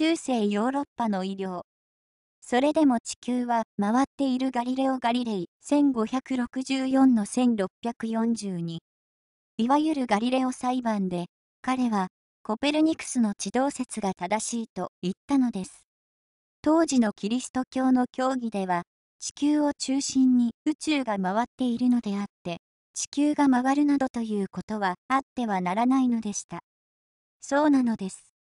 中世ヨーロッパの医療。それでも地球は回っているガリレオ・ガリレイ1564の1642。いわゆるガリレオ裁判で、彼はコペルニクスの地動説が正しいと言ったのです。当時のキリスト教の教義では、地球を中心に宇宙が回っているのであって、地球が回るなどということはあってはならないのでした。そうなのです。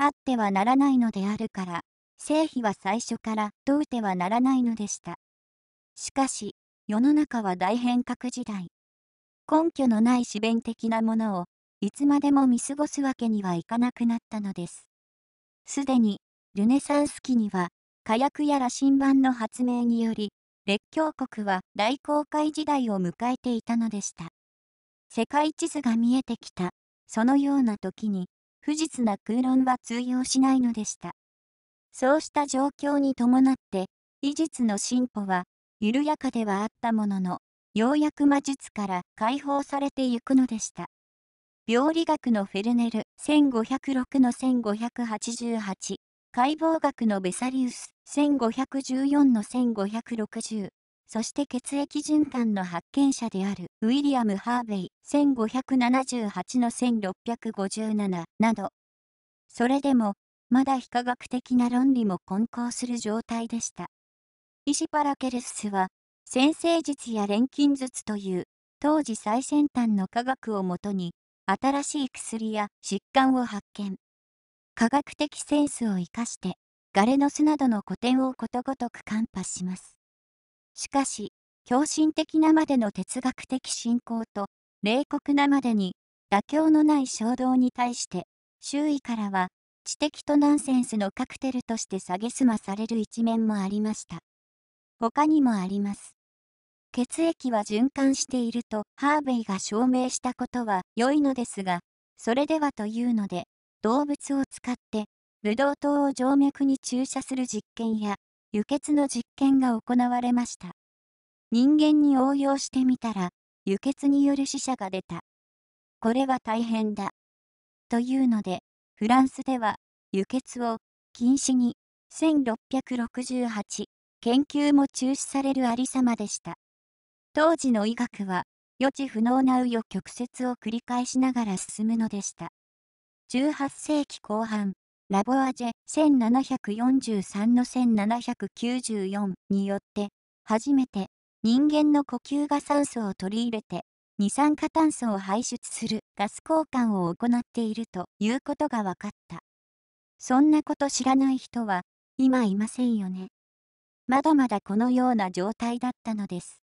あってはならないのであるから、成否は最初から問うてはならないのでした。しかし、世の中は大変革時代。根拠のない自弁的なものを、いつまでも見過ごすわけにはいかなくなったのです。すでに、ルネサンス期には、火薬や羅針盤の発明により、列強国は大航海時代を迎えていたのでした。世界地図が見えてきた、そのような時に、不実な空論は通用しないのでした。そうした状況に伴って、技術の進歩は緩やかではあったものの、ようやく魔術から解放されてゆくのでした。病理学のフェルネル1506の1588解剖学のベサリウス1514の1560そして血液循環の発見者であるウィリアム・ハーベイ1578の1657など、それでも、まだ非科学的な論理も混交する状態でした。石パラケルスは、先生術や錬金術という、当時最先端の科学をもとに、新しい薬や疾患を発見。科学的センスを生かして、ガレノスなどの古典をことごとく看破します。しかし、狂信的なまでの哲学的信仰と、冷酷なまでに、妥協のない衝動に対して、周囲からは、知的とナンセンスのカクテルとして蔑まされる一面もありました。他にもあります。血液は循環しているとハーベイが証明したことは良いのですが、それではというので、動物を使って、ブドウ糖を静脈に注射する実験や、輸血の実験が行われました。人間に応用してみたら、輸血による死者が出た。これは大変だ。というので、フランスでは、輸血を禁止に、1668、研究も中止されるありさまでした。当時の医学は、予知不能な紆余曲折を繰り返しながら進むのでした。18世紀後半、ラボアジェ1743の1794によって初めて人間の呼吸が酸素を取り入れて二酸化炭素を排出するガス交換を行っているということが分かった。そんなこと知らない人は今いませんよね。まだまだこのような状態だったのです。